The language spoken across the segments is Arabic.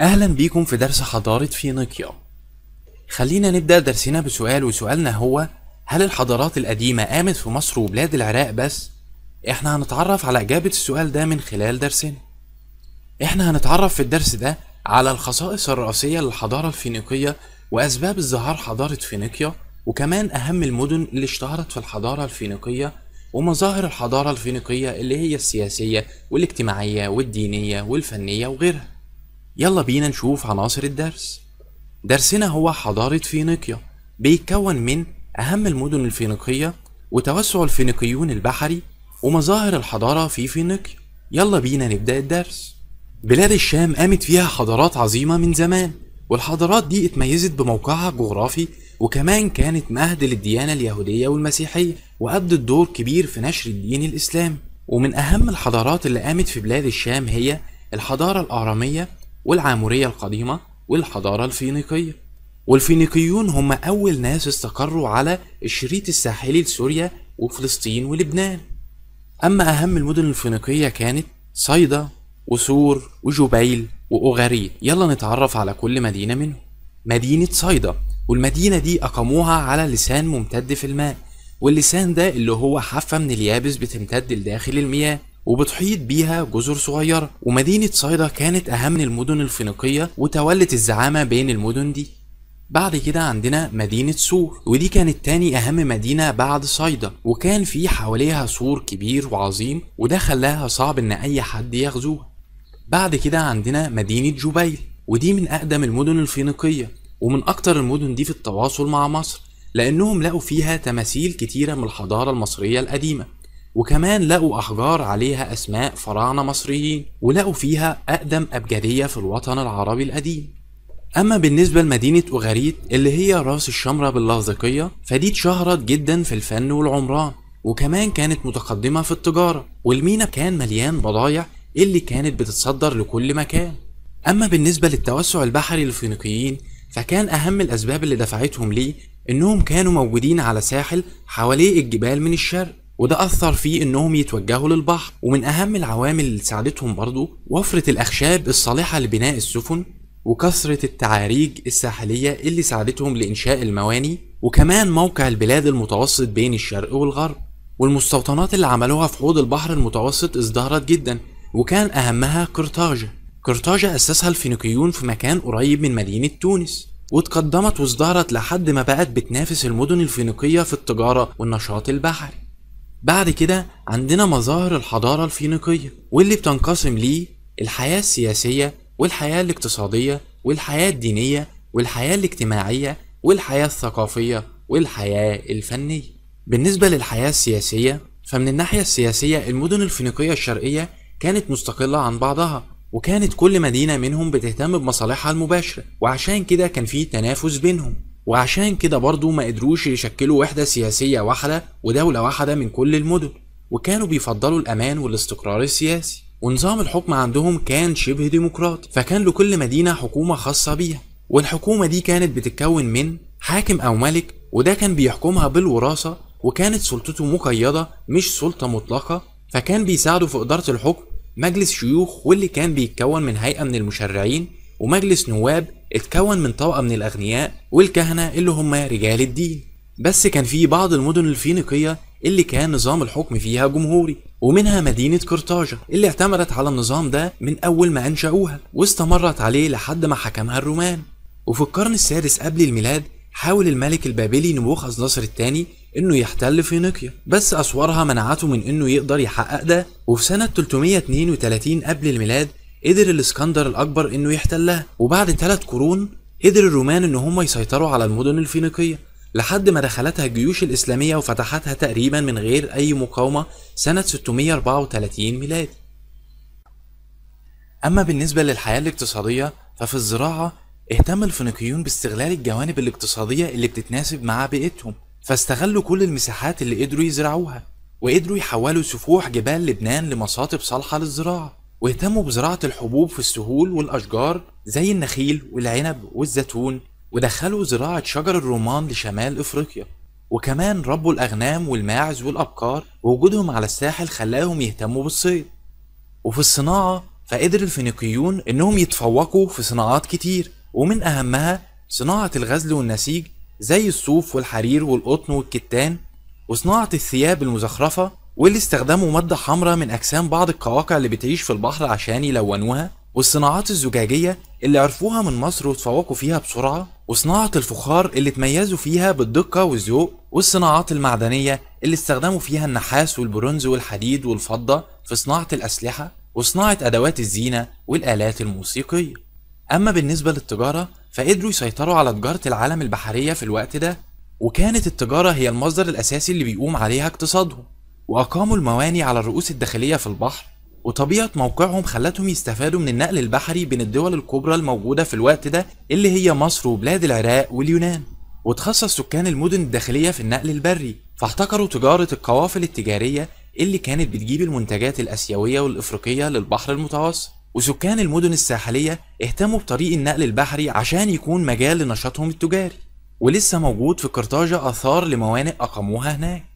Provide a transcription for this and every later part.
أهلا بيكم في درس حضارة فينيقيا خلينا نبدأ درسنا بسؤال وسؤالنا هو هل الحضارات القديمة قامت في مصر وبلاد العراق بس؟ احنا هنتعرف على إجابة السؤال ده من خلال درسنا احنا هنتعرف في الدرس ده على الخصائص الرئيسية للحضارة الفينيقية وأسباب ازدهار حضارة فينيقيا وكمان أهم المدن اللي اشتهرت في الحضارة الفينيقية ومظاهر الحضارة الفينيقية اللي هي السياسية والاجتماعية والدينية والفنية وغيرها يلا بينا نشوف عناصر الدرس درسنا هو حضارة فينيقيا بيتكون من أهم المدن الفينيقية وتوسع الفينيقيون البحري ومظاهر الحضارة في فينيقيا يلا بينا نبدأ الدرس بلاد الشام قامت فيها حضارات عظيمة من زمان والحضارات دي اتميزت بموقعها الجغرافي وكمان كانت مهد للديانة اليهودية والمسيحية وأدت دور كبير في نشر الدين الإسلامي ومن أهم الحضارات اللي قامت في بلاد الشام هي الحضارة الأهرامية والعامورية القديمة والحضارة الفينيقية والفينيقيون هم أول ناس استقروا على الشريط الساحلي لسوريا وفلسطين ولبنان أما أهم المدن الفينيقية كانت صيدا وسور وجبيل وأوغاريت يلا نتعرف على كل مدينة منهم مدينة صيدا والمدينة دي أقاموها على لسان ممتد في الماء واللسان ده اللي هو حافة من اليابس بتمتد لداخل المياه وبتحيط بيها جزر صغيرة ومدينة صيدا كانت أهم المدن الفينيقية وتولت الزعامة بين المدن دي بعد كده عندنا مدينة سور ودي كانت تاني أهم مدينة بعد صيدا وكان في حواليها سور كبير وعظيم وده خلاها صعب إن أي حد يغزوها بعد كده عندنا مدينة جبيل ودي من أقدم المدن الفينيقية ومن أكتر المدن دي في التواصل مع مصر لأنهم لقوا فيها تماثيل كتيرة من الحضارة المصرية القديمة وكمان لقوا أحجار عليها أسماء فراعنة مصريين ولقوا فيها أقدم أبجدية في الوطن العربي القديم أما بالنسبة لمدينة أوغاريت اللي هي راس الشمرة باللاذقية فدي اتشهرت جدا في الفن والعمران وكمان كانت متقدمة في التجارة والمينا كان مليان بضايع اللي كانت بتتصدر لكل مكان أما بالنسبة للتوسع البحري للفينيقيين فكان أهم الأسباب اللي دفعتهم ليه إنهم كانوا موجودين على ساحل حواليه الجبال من الشرق وده أثر في إنهم يتوجهوا للبحر ومن أهم العوامل اللي ساعدتهم برضو وفرة الأخشاب الصالحة لبناء السفن وكثرة التعاريج الساحلية اللي ساعدتهم لإنشاء المواني وكمان موقع البلاد المتوسط بين الشرق والغرب والمستوطنات اللي عملوها في حوض البحر المتوسط ازدهرت جدا وكان أهمها قرطاجة قرطاجة أسسها الفينيقيون في مكان قريب من مدينة تونس واتقدمت وازدهرت لحد ما بقت بتنافس المدن الفينيقية في التجارة والنشاط البحري بعد كده عندنا مظاهر الحضارة الفينيقية واللي بتنقسم ليه الحياة السياسية والحياة الاقتصادية والحياة الدينية والحياة الاجتماعية والحياة الثقافية والحياة الفنية بالنسبة للحياة السياسية فمن الناحية السياسية المدن الفينيقية الشرقية كانت مستقلة عن بعضها وكانت كل مدينة منهم بتهتم بمصالحها المباشرة وعشان كده كان في تنافس بينهم وعشان كده برضه ما قدروش يشكلوا وحدة سياسية واحدة ودولة واحدة من كل المدن وكانوا بيفضلوا الأمان والاستقرار السياسي ونظام الحكم عندهم كان شبه ديمقراطي فكان لكل مدينة حكومة خاصة بيها والحكومة دي كانت بتتكون من حاكم أو ملك وده كان بيحكمها بالوراثة وكانت سلطته مقيدة مش سلطة مطلقة فكان بيساعده في إدارة الحكم مجلس شيوخ واللي كان بيتكون من هيئة من المشرعين ومجلس نواب اتكون من طبقة من الأغنياء والكهنة اللي هم رجال الدين بس كان في بعض المدن الفينيقية اللي كان نظام الحكم فيها جمهوري ومنها مدينة كرتاجة اللي اعتمدت على النظام ده من أول ما أنشأوها واستمرت عليه لحد ما حكمها الرومان وفي القرن السادس قبل الميلاد حاول الملك البابلي نبوخذ نصر الثاني انه يحتل فينيقيا بس اسوارها منعته من انه يقدر يحقق ده وفي سنة 332 قبل الميلاد قدر الاسكندر الاكبر انه يحتلها وبعد ثلاث قرون قدر الرومان ان هم يسيطروا على المدن الفينيقيه لحد ما دخلتها الجيوش الاسلاميه وفتحتها تقريبا من غير اي مقاومه سنه 634 ميلادي اما بالنسبه للحياه الاقتصاديه ففي الزراعه اهتم الفينيقيون باستغلال الجوانب الاقتصادية اللي بتتناسب مع بيئتهم فاستغلوا كل المساحات اللي قدروا يزرعوها وقدروا يحولوا سفوح جبال لبنان لمصاطب صالحة للزراعة واهتموا بزراعة الحبوب في السهول والأشجار زي النخيل والعنب والزيتون ودخلوا زراعة شجر الرمان لشمال أفريقيا وكمان ربوا الأغنام والماعز والأبقار ووجودهم على الساحل خلاهم يهتموا بالصيد وفي الصناعة فقدر الفينيقيون إنهم يتفوقوا في صناعات كتير ومن أهمها صناعة الغزل والنسيج زي الصوف والحرير والقطن والكتان وصناعة الثياب المزخرفة واللي استخدموا مادة حمراء من أجسام بعض القواقع اللي بتعيش في البحر عشان يلونوها والصناعات الزجاجية اللي عرفوها من مصر وتفوقوا فيها بسرعة وصناعة الفخار اللي تميزوا فيها بالدقة والذوق والصناعات المعدنية اللي استخدموا فيها النحاس والبرونز والحديد والفضة في صناعة الأسلحة وصناعة أدوات الزينة والآلات الموسيقية أما بالنسبة للتجارة فقدروا يسيطروا على تجارة العالم البحرية في الوقت ده وكانت التجارة هي المصدر الأساسي اللي بيقوم عليها اقتصادهم وأقاموا المواني على الرؤوس الداخلية في البحر وطبيعة موقعهم خلتهم يستفادوا من النقل البحري بين الدول الكبرى الموجودة في الوقت ده اللي هي مصر وبلاد العراق واليونان وتخصص سكان المدن الداخلية في النقل البري فاحتكروا تجارة القوافل التجارية اللي كانت بتجيب المنتجات الآسيوية والإفريقية للبحر المتوسط وسكان المدن الساحلية اهتموا بطريق النقل البحري عشان يكون مجال لنشاطهم التجاري ولسه موجود في قرطاجة آثار لموانئ أقاموها هناك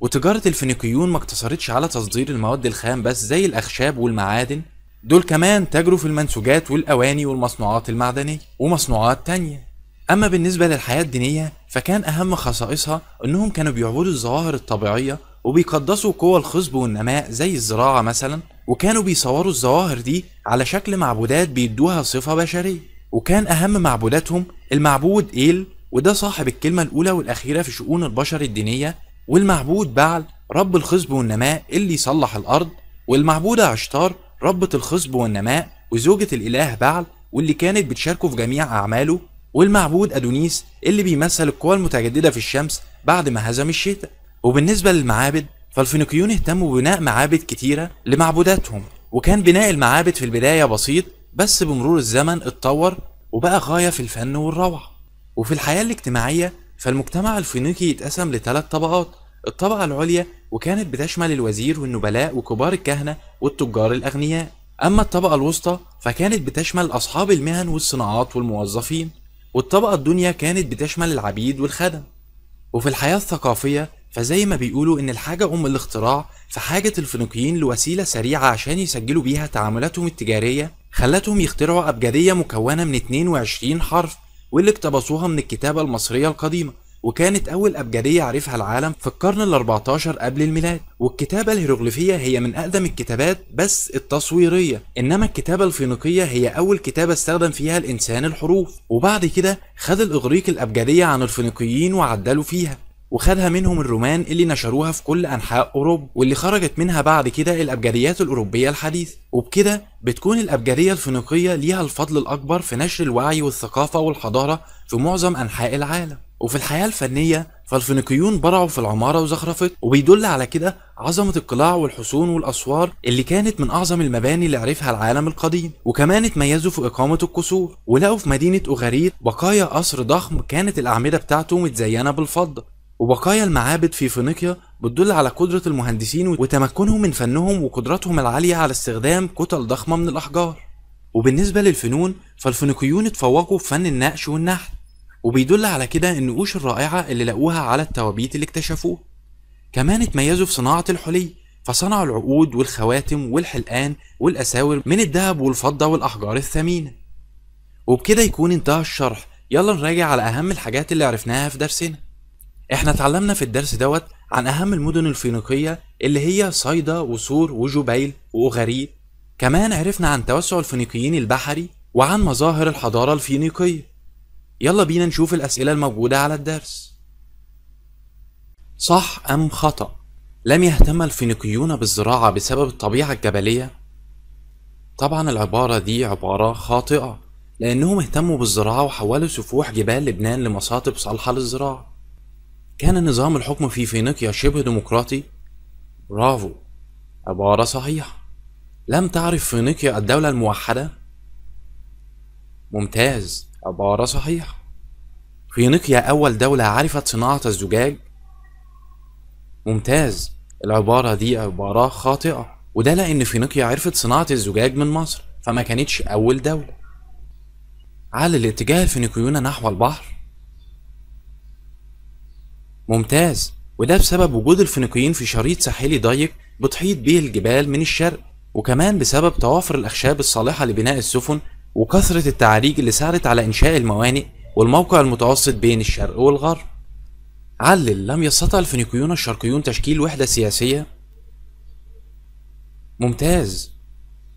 وتجارة الفينيقيون ما اقتصرتش على تصدير المواد الخام بس زي الأخشاب والمعادن دول كمان تاجروا في المنسوجات والأواني والمصنوعات المعدنية ومصنوعات تانية أما بالنسبة للحياة الدينية فكان أهم خصائصها إنهم كانوا بيعبدوا الظواهر الطبيعية وبيقدسوا قوى الخصب والنماء زي الزراعة مثلا وكانوا بيصوروا الظواهر دي على شكل معبودات بيدوها صفة بشرية وكان أهم معبوداتهم المعبود إيل وده صاحب الكلمة الأولى والأخيرة في شؤون البشر الدينية والمعبود بعل رب الخصب والنماء اللي صلح الأرض والمعبودة عشتار ربة الخصب والنماء وزوجة الإله بعل واللي كانت بتشاركه في جميع أعماله والمعبود أدونيس اللي بيمثل القوى المتجددة في الشمس بعد ما هزم الشتاء وبالنسبة للمعابد فالفينيقيون اهتموا ببناء معابد كتيرة لمعبوداتهم وكان بناء المعابد في البداية بسيط بس بمرور الزمن اتطور وبقى غاية في الفن والروعة وفي الحياة الاجتماعية فالمجتمع الفينيقي اتقسم لثلاث طبقات الطبقة العليا وكانت بتشمل الوزير والنبلاء وكبار الكهنة والتجار الأغنياء أما الطبقة الوسطى فكانت بتشمل أصحاب المهن والصناعات والموظفين والطبقة الدنيا كانت بتشمل العبيد والخدم وفي الحياة الثقافية فزي ما بيقولوا إن الحاجة أم الاختراع فحاجة الفينيقيين لوسيلة سريعة عشان يسجلوا بيها تعاملاتهم التجارية خلتهم يخترعوا أبجدية مكونة من 22 حرف واللي اقتبسوها من الكتابة المصرية القديمة وكانت أول أبجدية عرفها العالم في القرن ال 14 قبل الميلاد والكتابة الهيروغليفية هي من أقدم الكتابات بس التصويرية إنما الكتابة الفينيقية هي أول كتابة استخدم فيها الإنسان الحروف وبعد كده خد الإغريق الأبجدية عن الفينيقيين وعدلوا فيها وخدها منهم الرومان اللي نشروها في كل أنحاء أوروبا واللي خرجت منها بعد كده الأبجديات الأوروبية الحديثة وبكده بتكون الأبجدية الفينيقية ليها الفضل الأكبر في نشر الوعي والثقافة والحضارة في معظم أنحاء العالم وفي الحياة الفنية فالفينيقيون برعوا في العمارة وزخرفت وبيدل على كده عظمة القلاع والحصون والأسوار اللي كانت من أعظم المباني اللي عرفها العالم القديم وكمان اتميزوا في إقامة القصور ولقوا في مدينة أوغاريت بقايا قصر ضخم كانت الأعمدة بتاعته متزينة بالفضة وبقايا المعابد في فينيقيا بتدل على قدرة المهندسين وتمكنهم من فنهم وقدرتهم العالية على استخدام كتل ضخمة من الأحجار وبالنسبة للفنون فالفينيقيون اتفوقوا في فن النقش والنحت وبيدل على كده النقوش الرائعة اللي لقوها على التوابيت اللي اكتشفوها كمان اتميزوا في صناعة الحلي فصنعوا العقود والخواتم والحلقان والأساور من الذهب والفضة والأحجار الثمينة وبكده يكون انتهى الشرح يلا نراجع على أهم الحاجات اللي عرفناها في درسنا احنا اتعلمنا في الدرس دوت عن اهم المدن الفينيقية اللي هي صيدا وسور وجبيل واغاريب كمان عرفنا عن توسع الفينيقيين البحري وعن مظاهر الحضارة الفينيقية يلا بينا نشوف الاسئلة الموجودة على الدرس صح ام خطأ لم يهتم الفينيقيون بالزراعة بسبب الطبيعة الجبلية طبعا العبارة دي عبارة خاطئة لأنهم اهتموا بالزراعة وحولوا سفوح جبال لبنان لمصاطب صالحة للزراعة كان نظام الحكم في فينيقيا شبه ديمقراطي برافو عبارة صحيحة لم تعرف فينيقيا الدولة الموحدة ممتاز عبارة صحيحة فينيقيا أول دولة عرفت صناعة الزجاج ممتاز العبارة دي عبارة خاطئة وده لأن فينيقيا عرفت صناعة الزجاج من مصر فما كانتش أول دولة على الاتجاه الفينيقيون نحو البحر ممتاز وده بسبب وجود الفينيقيين في شريط ساحلي ضيق بتحيط به الجبال من الشرق وكمان بسبب توافر الأخشاب الصالحة لبناء السفن وكثرة التعاريج اللي ساعدت على إنشاء الموانئ والموقع المتوسط بين الشرق والغرب علل لم يستطع الفينيقيون الشرقيون تشكيل وحدة سياسية ممتاز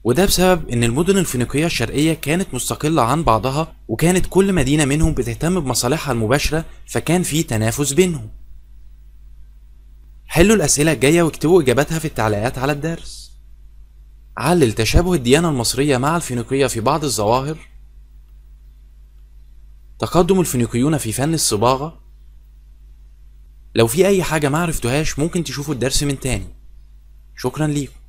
وده بسبب ان المدن الفينيقية الشرقية كانت مستقلة عن بعضها وكانت كل مدينة منهم بتهتم بمصالحها المباشرة فكان في تنافس بينهم حلوا الأسئلة الجاية واكتبوا إجاباتها في التعليقات على الدرس علل تشابه الديانة المصرية مع الفينيقية في بعض الظواهر تقدم الفينيقيون في فن الصباغة لو في أي حاجة معرفتهاش ممكن تشوفوا الدرس من تاني شكرا ليكم